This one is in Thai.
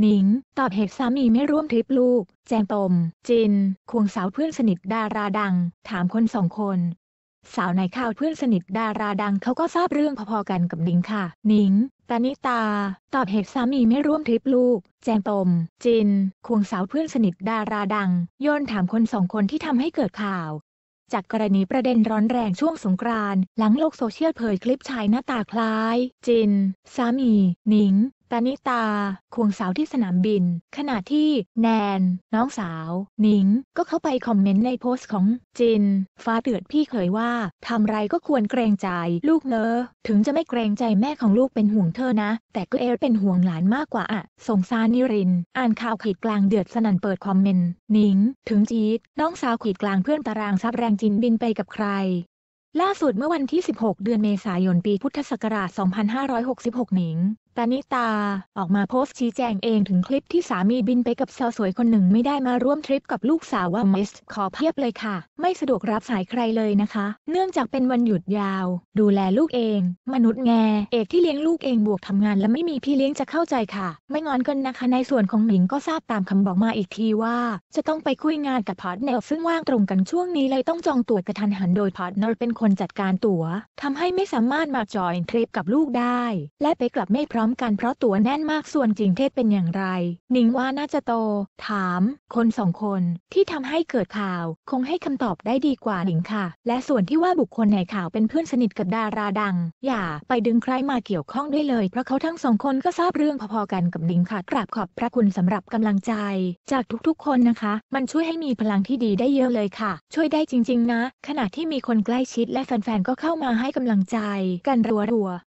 หนิงตอบเหตุสามีไม่ร่วมทริปลูก แจงตม จินควงสาวเพื่อนสนิทดาราดัง ถามคนสองคนสาวในข่าวเพื่อนสนิทดาราดังเขาก็ทราบเรื่องพอๆกันกับหนิงค่ะ หนิงตานิตา ตอบเหตุสามีไม่ร่วมทริปลูก แจงตม จินควงสาวเพื่อนสนิทดาราดัง โยนถามคนสองคนที่ทำให้เกิดข่าว จากกรณีประเด็นร้อนแรงช่วงสงกรานต์หลังโลกโซเชียลเผยคลิปชายหน้าตาคล้าย จินสามีหนิงตานิตาควงสาวที่สนามบิน ขณะที่ แนน น้องสาวหนิง ก็เข้าไปคอมเมนต์ในโพสต์ของจิน ฟ้าเดือดพี่เคยว่าทำไรก็ควรเกรงใจลูกเนอะถึงจะไม่เกรงใจแม่ของลูกเป็นห่วงเธอนะ แต่ก็เอลเป็นห่วงหลานมากกว่าอะสงสารนิริน อ่านข่าวขีดกลางเดือดสนั่นเปิดคอมเมนต์หนิง ถึงจีดน้องสาวขีดกลางเพื่อนตารางซับแรงจินบินไปกับใคร ล่าสุดเมื่อวันที่ 16 เดือนเมษายนปีพุทธศักราช2566หนิงปานิตา ออกมาโพสต์ชี้แจงเองถึงคลิปที่สามีบินไปกับสาวสวยคนหนึ่ง ไม่ได้มาร่วมทริปกับลูกสาวว่ามิสขอเพียบเลยค่ะ ไม่สะดวกรับสายใครเลยนะคะ เนื่องจากเป็นวันหยุดยาว ดูแลลูกเอง มนุษย์แงเอกที่เลี้ยงลูกเองบวกทำงาน และไม่มีพี่เลี้ยงจะเข้าใจค่ะ ไม่งอนกันนะคะ ในส่วนของหนิงก็ทราบตามคำบอกมาอีกทีว่าจะต้องไปคุยงานกับพอร์ตเนลซึ่งว่างตรงกันช่วงนี้เลยต้องจองตั๋วกระทันหันโดยพอร์ตเนลเป็นคนจัดการตั๋วทำให้ไม่สามารถมาจอยทริปกับลูกได้ และไปกลับไม่พร้อมร้อมกันเพราะตัวแน่นมากส่วนจริงเทศเป็นอย่างไร หนิงว่าน่าจะโต ถามคนสองคนที่ทำให้เกิดข่าว คงให้คำตอบได้ดีกว่าหนิงค่ะ และส่วนที่ว่าบุคคลในข่าวเป็นเพื่อนสนิทกับ ดาราดัง อย่าไปดึงใครมาเกี่ยวข้องด้วยเลย เพราะเขาทั้งสองคนก็ทราบเรื่องพอๆ กันกับหนิงค่ะกราบขอบพระคุณสำหรับกำลังใจ จากทุกๆคนนะคะ มันช่วยให้มีพลังที่ดีได้เยอะเลยค่ะ ช่วยได้จริงๆนะ ขณะที่มีคนใกล้ชิด และแฟนๆก็เข้ามาให้กำลังใจกันรัวๆ